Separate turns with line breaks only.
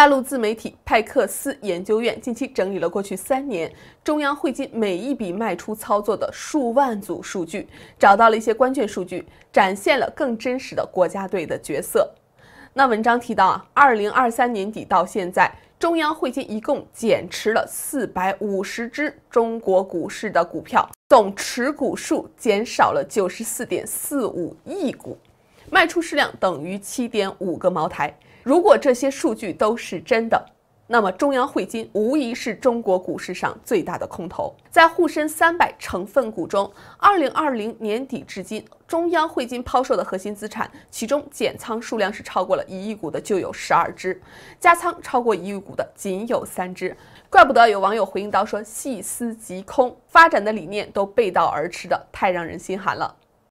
大陆自媒体派克斯研究院近期整理了过去三年中央汇金每一笔卖出操作的数万组数据，找到了一些关键数据，展现了更真实的国家队的角色。那文章提到啊，二零二三年底到现在，中央汇金一共减持了四百五十只中国股市的股票，总持股数减少了九十四点四五亿股。卖出适量等于七点五个茅台。如果这些数据都是真的，那么中央汇金无疑是中国股市上最大的空头。在沪深三百成分股中，二零二零年底至今，中央汇金抛售的核心资产，其中减仓数量是超过了一亿股的就有十二只，加仓超过一亿股的仅有三只。怪不得有网友回应到说：“细思极恐，发展的理念都背道而驰的，太让人心寒了。”